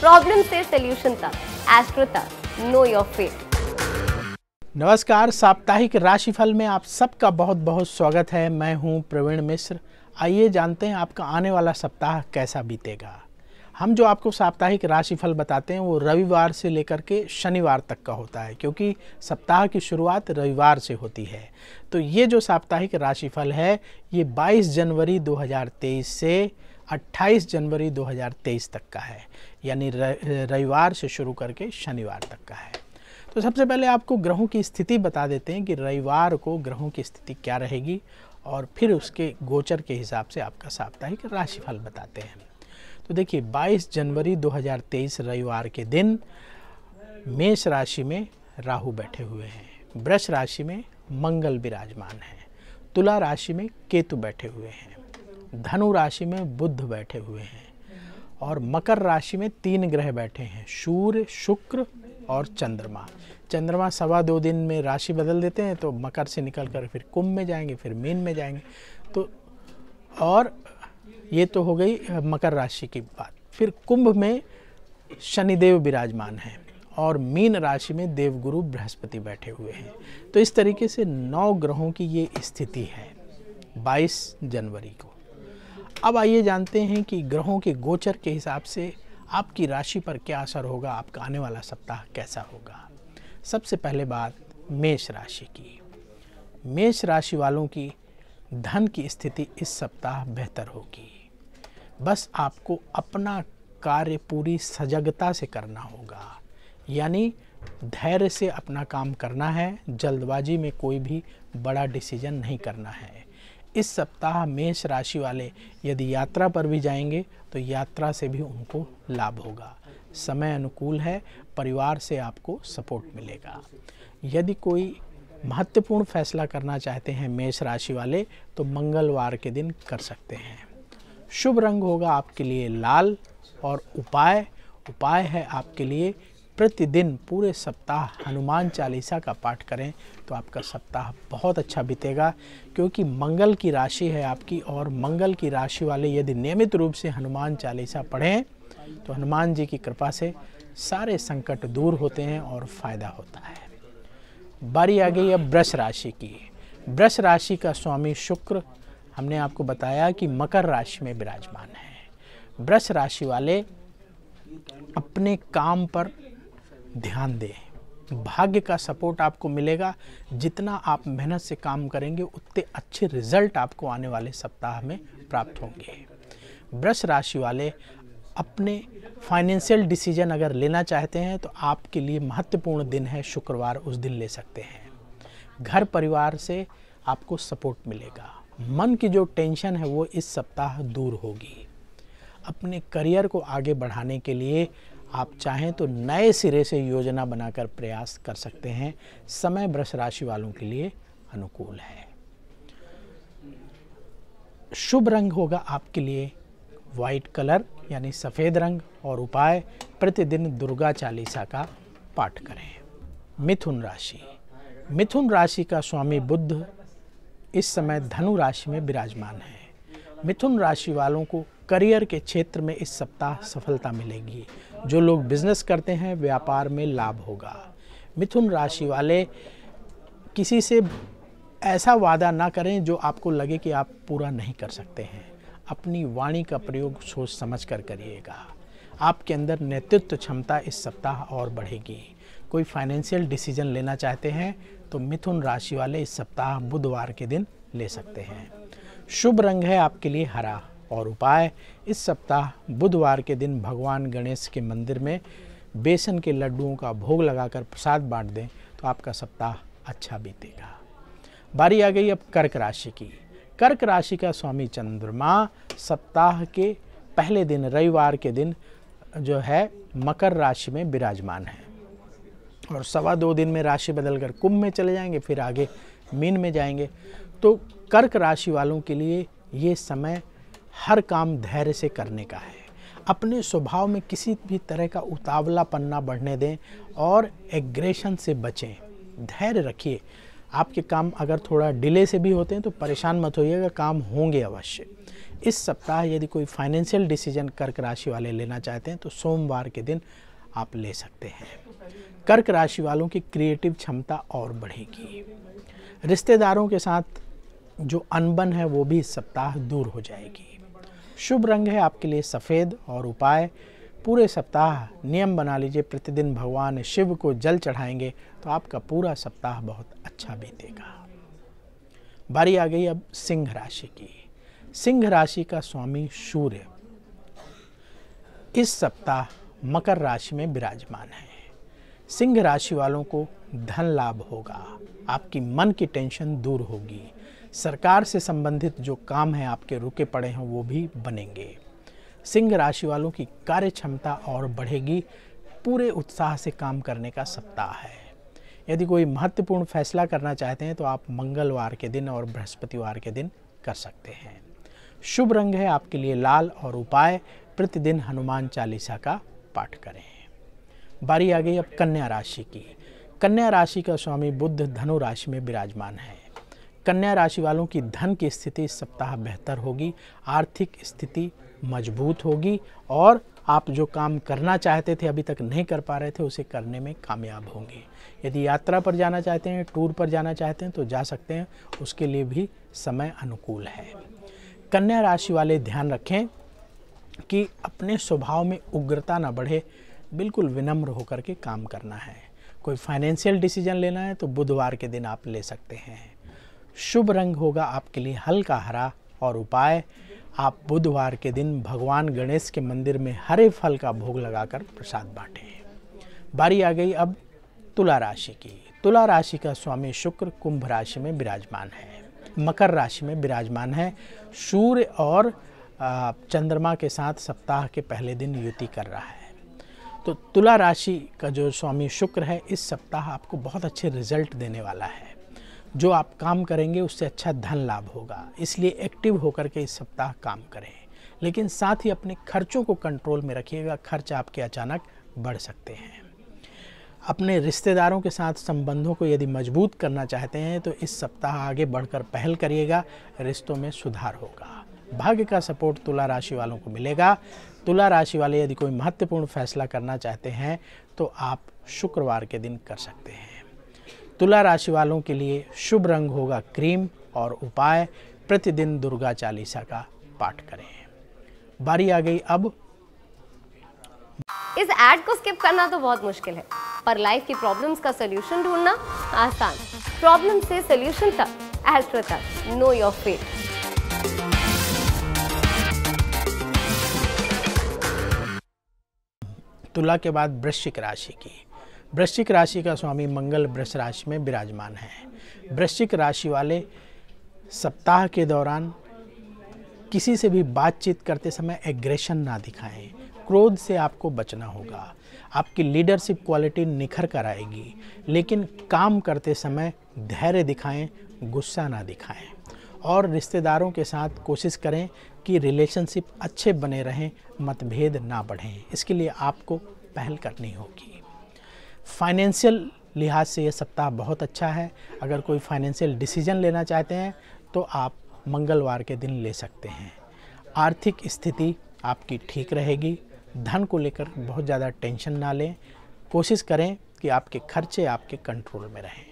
Problem से solution तक astro तक नो योर फेट नमस्कार साप्ताहिक राशिफल में आप सबका बहुत बहुत स्वागत है मैं हूं प्रवीण मिश्र आइए जानते हैं आपका आने वाला सप्ताह कैसा बीतेगा हम जो आपको साप्ताहिक राशिफल बताते हैं वो रविवार से लेकर के शनिवार तक का होता है क्योंकि सप्ताह की शुरुआत रविवार से होती है तो ये जो साप्ताहिक राशिफल है ये 22 जनवरी 2023 से 28 जनवरी 2023 तक का है यानी रविवार से शुरू करके शनिवार तक का है तो सबसे पहले आपको ग्रहों की स्थिति बता देते हैं कि रविवार को ग्रहों की स्थिति क्या रहेगी और फिर उसके गोचर के हिसाब से आपका साप्ताहिक राशिफल बताते हैं तो देखिए 22 जनवरी 2023 रविवार के दिन मेष राशि में राहु बैठे हुए हैं वृष राशि में मंगल विराजमान है तुला राशि में केतु बैठे हुए हैं धनु राशि में बुद्ध बैठे हुए हैं और मकर राशि में तीन ग्रह बैठे हैं सूर्य शुक्र और चंद्रमा चंद्रमा सवा दो दिन में राशि बदल देते हैं तो मकर से निकल कर फिर कुंभ में जाएंगे फिर मीन में जाएंगे तो और ये तो हो गई मकर राशि की बात फिर कुंभ में शनिदेव विराजमान हैं और मीन राशि में देवगुरु बृहस्पति बैठे हुए हैं तो इस तरीके से नौ ग्रहों की ये स्थिति है 22 जनवरी को अब आइए जानते हैं कि ग्रहों के गोचर के हिसाब से आपकी राशि पर क्या असर होगा आपका आने वाला सप्ताह कैसा होगा सबसे पहले बात मेष राशि की मेष राशि वालों की धन की स्थिति इस सप्ताह बेहतर होगी बस आपको अपना कार्य पूरी सजगता से करना होगा यानी धैर्य से अपना काम करना है जल्दबाजी में कोई भी बड़ा डिसीजन नहीं करना है इस सप्ताह मेष राशि वाले यदि यात्रा पर भी जाएंगे तो यात्रा से भी उनको लाभ होगा समय अनुकूल है परिवार से आपको सपोर्ट मिलेगा यदि कोई महत्वपूर्ण फैसला करना चाहते हैं मेष राशि वाले तो मंगलवार के दिन कर सकते हैं शुभ रंग होगा आपके लिए लाल और उपाय उपाय है आपके लिए प्रतिदिन पूरे सप्ताह हनुमान चालीसा का पाठ करें तो आपका सप्ताह बहुत अच्छा बीतेगा क्योंकि मंगल की राशि है आपकी और मंगल की राशि वाले यदि नियमित रूप से हनुमान चालीसा पढ़ें तो हनुमान जी की कृपा से सारे संकट दूर होते हैं और फ़ायदा होता है बारी आ गई अब ब्रश राशि की ब्रश राशि का स्वामी शुक्र हमने आपको बताया कि मकर राशि में विराजमान है ब्रश राशि वाले अपने काम पर ध्यान दें भाग्य का सपोर्ट आपको मिलेगा जितना आप मेहनत से काम करेंगे उतने अच्छे रिजल्ट आपको आने वाले सप्ताह में प्राप्त होंगे वृक्ष राशि वाले अपने फाइनेंशियल डिसीजन अगर लेना चाहते हैं तो आपके लिए महत्वपूर्ण दिन है शुक्रवार उस दिन ले सकते हैं घर परिवार से आपको सपोर्ट मिलेगा मन की जो टेंशन है वो इस सप्ताह दूर होगी अपने करियर को आगे बढ़ाने के लिए आप चाहें तो नए सिरे से योजना बनाकर प्रयास कर सकते हैं समय वृष राशि वालों के लिए अनुकूल है शुभ रंग होगा आपके लिए व्हाइट कलर यानी सफ़ेद रंग और उपाय प्रतिदिन दुर्गा चालीसा का पाठ करें मिथुन राशि मिथुन राशि का स्वामी बुद्ध इस समय धनु राशि में विराजमान है मिथुन राशि वालों को करियर के क्षेत्र में इस सप्ताह सफलता मिलेगी जो लोग बिजनेस करते हैं व्यापार में लाभ होगा मिथुन राशि वाले किसी से ऐसा वादा ना करें जो आपको लगे कि आप पूरा नहीं कर सकते हैं अपनी वाणी का प्रयोग सोच समझ कर करिएगा आपके अंदर नेतृत्व क्षमता इस सप्ताह और बढ़ेगी कोई फाइनेंशियल डिसीजन लेना चाहते हैं तो मिथुन राशि वाले इस सप्ताह बुधवार के दिन ले सकते हैं शुभ रंग है आपके लिए हरा और उपाय इस सप्ताह बुधवार के दिन भगवान गणेश के मंदिर में बेसन के लड्डुओं का भोग लगाकर प्रसाद बांट दें तो आपका सप्ताह अच्छा बीतेगा बारी आ गई अब कर्क राशि की कर्क राशि का स्वामी चंद्रमा सप्ताह के पहले दिन रविवार के दिन जो है मकर राशि में विराजमान है और सवा दो दिन में राशि बदलकर कुंभ में चले जाएंगे फिर आगे मीन में जाएंगे तो कर्क राशि वालों के लिए ये समय हर काम धैर्य से करने का है अपने स्वभाव में किसी भी तरह का उतावला पन्ना बढ़ने दें और एग्रेशन से बचें धैर्य रखिए आपके काम अगर थोड़ा डिले से भी होते हैं तो परेशान मत होइएगा काम होंगे अवश्य इस सप्ताह यदि कोई फाइनेंशियल डिसीजन कर्क राशि वाले लेना चाहते हैं तो सोमवार के दिन आप ले सकते हैं कर्क राशि वालों की क्रिएटिव क्षमता और बढ़ेगी रिश्तेदारों के साथ जो अनबन है वो भी इस सप्ताह दूर हो जाएगी शुभ रंग है आपके लिए सफ़ेद और उपाय पूरे सप्ताह नियम बना लीजिए प्रतिदिन भगवान शिव को जल चढ़ाएंगे तो आपका पूरा सप्ताह बहुत अच्छा बीतेगा बारी आ गई अब सिंह राशि की सिंह राशि का स्वामी सूर्य इस सप्ताह मकर राशि में विराजमान है सिंह राशि वालों को धन लाभ होगा आपकी मन की टेंशन दूर होगी सरकार से संबंधित जो काम हैं आपके रुके पड़े हैं वो भी बनेंगे सिंह राशि वालों की कार्य क्षमता और बढ़ेगी पूरे उत्साह से काम करने का सप्ताह है यदि कोई महत्वपूर्ण फैसला करना चाहते हैं तो आप मंगलवार के दिन और बृहस्पतिवार के दिन कर सकते हैं शुभ रंग है आपके लिए लाल और उपाय प्रतिदिन हनुमान चालीसा का पाठ करें बारी आ गई अब कन्या राशि की कन्या राशि का स्वामी बुद्ध धनु राशि में विराजमान है कन्या राशि वालों की धन की स्थिति इस सप्ताह बेहतर होगी आर्थिक स्थिति मजबूत होगी और आप जो काम करना चाहते थे अभी तक नहीं कर पा रहे थे उसे करने में कामयाब होंगे यदि यात्रा पर जाना चाहते हैं टूर पर जाना चाहते हैं तो जा सकते हैं उसके लिए भी समय अनुकूल है कन्या राशि वाले ध्यान रखें कि अपने स्वभाव में उग्रता ना बढ़े बिल्कुल विनम्र होकर के काम करना है कोई फाइनेंशियल डिसीजन लेना है तो बुधवार के दिन आप ले सकते हैं शुभ रंग होगा आपके लिए हल्का हरा और उपाय आप बुधवार के दिन भगवान गणेश के मंदिर में हरे फल का भोग लगाकर प्रसाद बांटें बारी आ गई अब तुला राशि की तुला राशि का स्वामी शुक्र कुंभ राशि में विराजमान है मकर राशि में विराजमान है सूर्य और चंद्रमा के साथ सप्ताह के पहले दिन युति कर रहा है तो तुला राशि का जो स्वामी शुक्र है इस सप्ताह आपको बहुत अच्छे रिजल्ट देने वाला है जो आप काम करेंगे उससे अच्छा धन लाभ होगा इसलिए एक्टिव होकर के इस सप्ताह काम करें लेकिन साथ ही अपने खर्चों को कंट्रोल में रखिएगा खर्च आपके अचानक बढ़ सकते हैं अपने रिश्तेदारों के साथ संबंधों को यदि मजबूत करना चाहते हैं तो इस सप्ताह आगे बढ़कर पहल करिएगा रिश्तों में सुधार होगा भाग्य का सपोर्ट तुला राशि वालों को मिलेगा तुला राशि वाले यदि कोई महत्वपूर्ण फैसला करना चाहते हैं तो आप शुक्रवार के दिन कर सकते हैं तुला राशि वालों के लिए शुभ रंग होगा क्रीम और उपाय प्रतिदिन दुर्गा चालीसा का पाठ करें बारी आ गई अब इस एड को स्किप करना तो बहुत मुश्किल है पर लाइफ की प्रॉब्लम्स का सोल्यूशन ढूंढना आसान प्रॉब्लम से सोल्यूशन तक एस्ट्रो तक नो योर फेट तुला के बाद वृश्चिक राशि की वृश्चिक राशि का स्वामी मंगल वृक्ष राशि में विराजमान है वृश्चिक राशि वाले सप्ताह के दौरान किसी से भी बातचीत करते समय एग्रेशन ना दिखाएं क्रोध से आपको बचना होगा आपकी लीडरशिप क्वालिटी निखर कर आएगी लेकिन काम करते समय धैर्य दिखाएं गुस्सा ना दिखाएं और रिश्तेदारों के साथ कोशिश करें कि रिलेशनशिप अच्छे बने रहें मतभेद ना बढ़ें इसके लिए आपको पहल करनी होगी फाइनेंशियल लिहाज से ये सप्ताह बहुत अच्छा है अगर कोई फाइनेंशियल डिसीजन लेना चाहते हैं तो आप मंगलवार के दिन ले सकते हैं आर्थिक स्थिति आपकी ठीक रहेगी धन को लेकर बहुत ज़्यादा टेंशन ना लें कोशिश करें कि आपके खर्चे आपके कंट्रोल में रहें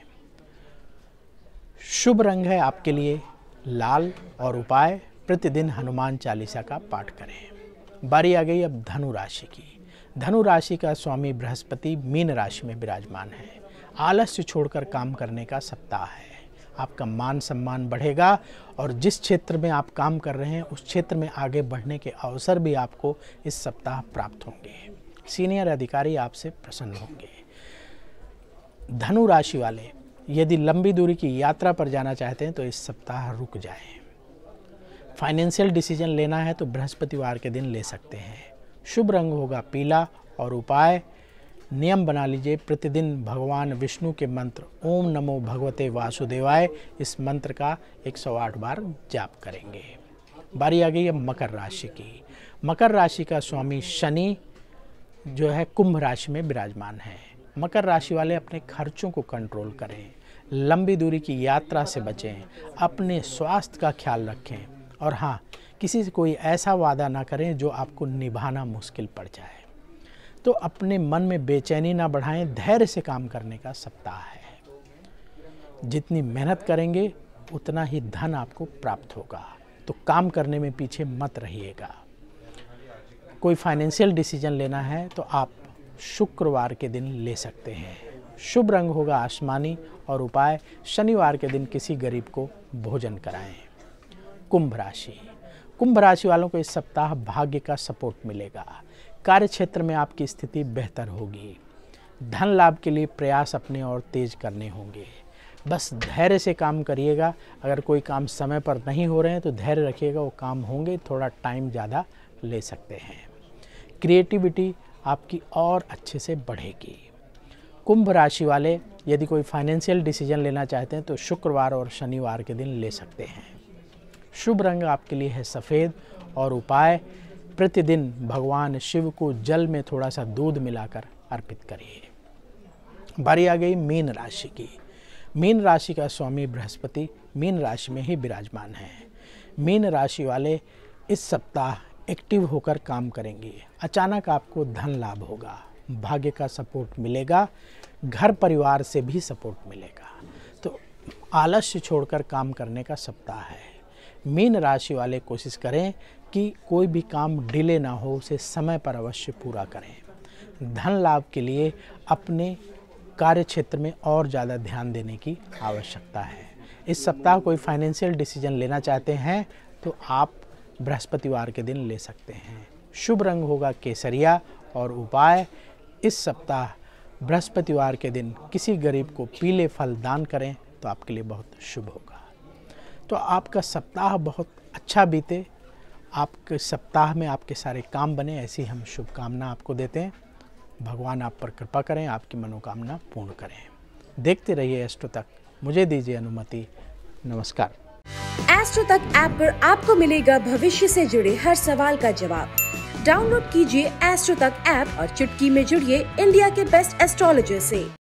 शुभ रंग है आपके लिए लाल और उपाय प्रतिदिन हनुमान चालीसा का पाठ करें बारी आ गई अब धनु राशि की धनु राशि का स्वामी बृहस्पति मीन राशि में विराजमान है आलस्य छोड़कर काम करने का सप्ताह है आपका मान सम्मान बढ़ेगा और जिस क्षेत्र में आप काम कर रहे हैं उस क्षेत्र में आगे बढ़ने के अवसर भी आपको इस सप्ताह प्राप्त होंगे सीनियर अधिकारी आपसे प्रसन्न होंगे धनु राशि वाले यदि लंबी दूरी की यात्रा पर जाना चाहते हैं तो इस सप्ताह रुक जाएं। फाइनेंशियल डिसीजन लेना है तो बृहस्पतिवार के दिन ले सकते हैं शुभ रंग होगा पीला और उपाय नियम बना लीजिए प्रतिदिन भगवान विष्णु के मंत्र ओम नमो भगवते वासुदेवाय इस मंत्र का 108 बार जाप करेंगे बारी आ गई है मकर राशि की मकर राशि का स्वामी शनि जो है कुंभ राशि में विराजमान है मकर राशि वाले अपने खर्चों को कंट्रोल करें लंबी दूरी की यात्रा से बचें अपने स्वास्थ्य का ख्याल रखें और हाँ किसी से कोई ऐसा वादा ना करें जो आपको निभाना मुश्किल पड़ जाए तो अपने मन में बेचैनी ना बढ़ाएं धैर्य से काम करने का सप्ताह है जितनी मेहनत करेंगे उतना ही धन आपको प्राप्त होगा तो काम करने में पीछे मत रहिएगा कोई फाइनेंशियल डिसीजन लेना है तो आप शुक्रवार के दिन ले सकते हैं शुभ रंग होगा आसमानी और उपाय शनिवार के दिन किसी गरीब को भोजन कराएं कुंभ राशि कुंभ राशि वालों को इस सप्ताह भाग्य का सपोर्ट मिलेगा कार्य क्षेत्र में आपकी स्थिति बेहतर होगी धन लाभ के लिए प्रयास अपने और तेज करने होंगे बस धैर्य से काम करिएगा अगर कोई काम समय पर नहीं हो रहे हैं तो धैर्य रखिएगा वो काम होंगे थोड़ा टाइम ज़्यादा ले सकते हैं क्रिएटिविटी आपकी और अच्छे से बढ़ेगी कुंभ राशि वाले यदि कोई फाइनेंशियल डिसीजन लेना चाहते हैं तो शुक्रवार और शनिवार के दिन ले सकते हैं शुभ रंग आपके लिए है सफ़ेद और उपाय प्रतिदिन भगवान शिव को जल में थोड़ा सा दूध मिलाकर अर्पित करिए बारी आ गई मीन राशि की मीन राशि का स्वामी बृहस्पति मीन राशि में ही विराजमान है मीन राशि वाले इस सप्ताह एक्टिव होकर काम करेंगे अचानक आपको धन लाभ होगा भाग्य का सपोर्ट मिलेगा घर परिवार से भी सपोर्ट मिलेगा तो आलस्य छोड़कर काम करने का सप्ताह है मीन राशि वाले कोशिश करें कि कोई भी काम डिले ना हो उसे समय पर अवश्य पूरा करें धन लाभ के लिए अपने कार्य क्षेत्र में और ज़्यादा ध्यान देने की आवश्यकता है इस सप्ताह कोई फाइनेंशियल डिसीजन लेना चाहते हैं तो आप बृहस्पतिवार के दिन ले सकते हैं शुभ रंग होगा केसरिया और उपाय इस सप्ताह बृहस्पतिवार के दिन किसी गरीब को पीले फल दान करें तो आपके लिए बहुत शुभ होगा तो आपका सप्ताह बहुत अच्छा बीते आपके सप्ताह में आपके सारे काम बने ऐसी हम शुभकामना आपको देते हैं भगवान आप पर कृपा करें आपकी मनोकामना पूर्ण करें देखते रहिए एस्ट्रो तक मुझे दीजिए अनुमति नमस्कार एस्ट्रो तक ऐप आप पर आपको मिलेगा भविष्य से जुड़े हर सवाल का जवाब डाउनलोड कीजिए एस्ट्रो तक ऐप और चुटकी में जुड़िए इंडिया के बेस्ट एस्ट्रोलॉजर से